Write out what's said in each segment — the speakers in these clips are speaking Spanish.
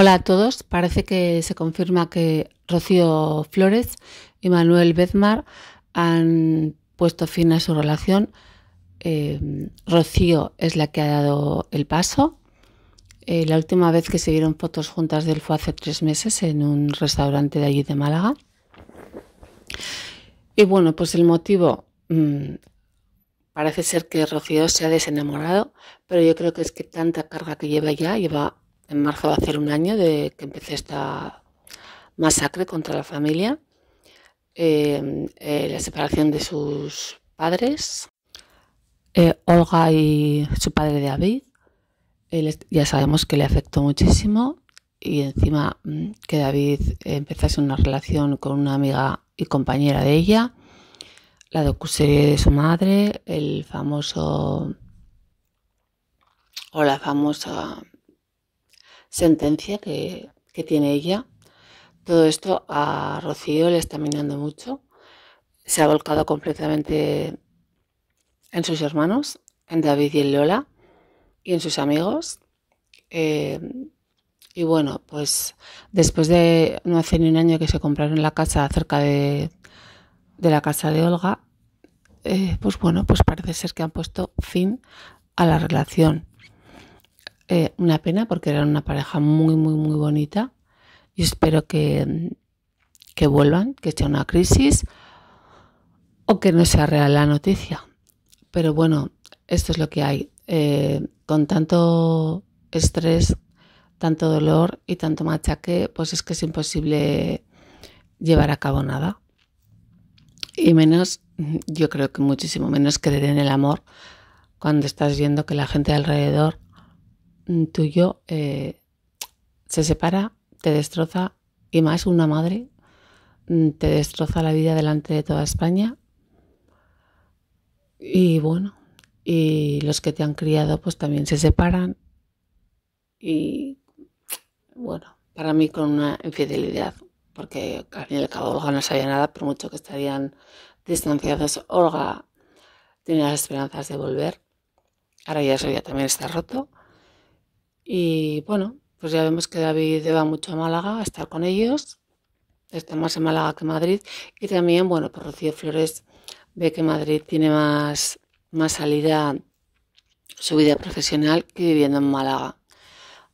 Hola a todos. Parece que se confirma que Rocío Flores y Manuel Bezmar han puesto fin a su relación. Eh, Rocío es la que ha dado el paso. Eh, la última vez que se vieron fotos juntas del fue hace tres meses en un restaurante de allí de Málaga. Y bueno, pues el motivo mm, parece ser que Rocío se ha desenamorado, pero yo creo que es que tanta carga que lleva ya, lleva en marzo va a ser un año de que empecé esta masacre contra la familia, eh, eh, la separación de sus padres, eh, Olga y su padre David. ya sabemos que le afectó muchísimo y encima mm, que David empezase una relación con una amiga y compañera de ella, la docuserie de su madre, el famoso o la famosa sentencia que, tiene ella. Todo esto a Rocío le está minando mucho. Se ha volcado completamente en sus hermanos, en David y en Lola, y en sus amigos. Eh, y bueno, pues después de no hace ni un año que se compraron la casa cerca de, la casa de Olga, eh, pues bueno, pues parece ser que han puesto fin a la relación. Eh, una pena porque eran una pareja muy, muy, muy bonita. Y espero que, que vuelvan, que sea una crisis o que no sea real la noticia. Pero bueno, esto es lo que hay. Eh, con tanto estrés, tanto dolor y tanto machaque, pues es que es imposible llevar a cabo nada. Y menos, yo creo que muchísimo menos creer en el amor cuando estás viendo que la gente alrededor Mm, tuyo yo eh, se separa, te destroza, y más una madre, mm, te destroza la vida delante de toda España. Y bueno, y los que te han criado pues también se separan. Y bueno, para mí con una infidelidad, porque al fin y cabo Olga no sabía nada, por mucho que estarían distanciados, Olga tenía las esperanzas de volver. Ahora ya eso ya también está roto. Y bueno, pues ya vemos que David va mucho a Málaga a estar con ellos, está más en Málaga que Madrid. Y también, bueno, pues Rocío Flores ve que Madrid tiene más, más salida su vida profesional que viviendo en Málaga.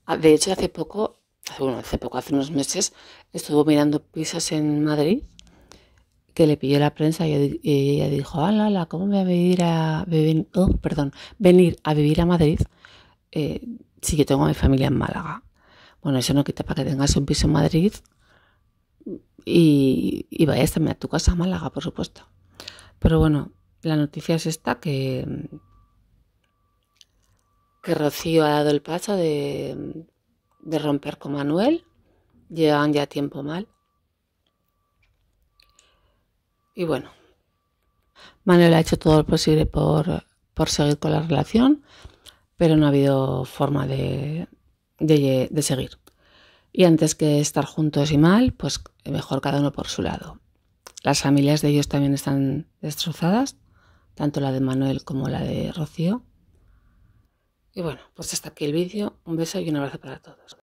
Ah, de hecho, hace poco, hace poco, hace unos meses, estuvo mirando pisos en Madrid que le pilló la prensa y ella dijo, ala, ala, ¿cómo voy a, vivir a oh, perdón, venir a vivir a Madrid? Eh, sí, yo tengo mi familia en Málaga. Bueno, eso no quita para que tengas un piso en Madrid y, vayas también a tu casa a Málaga, por supuesto. Pero bueno, la noticia es esta que, que Rocío ha dado el paso de, de romper con Manuel. Llevan ya tiempo mal. Y bueno, Manuel ha hecho todo lo posible por, por seguir con la relación pero no ha habido forma de, seguir. Y antes que estar juntos y mal, pues mejor cada uno por su lado. Las familias de ellos también están destrozadas, tanto la de Manuel como la de Rocío. Y bueno, pues hasta aquí el vídeo. Un beso y un abrazo para todos.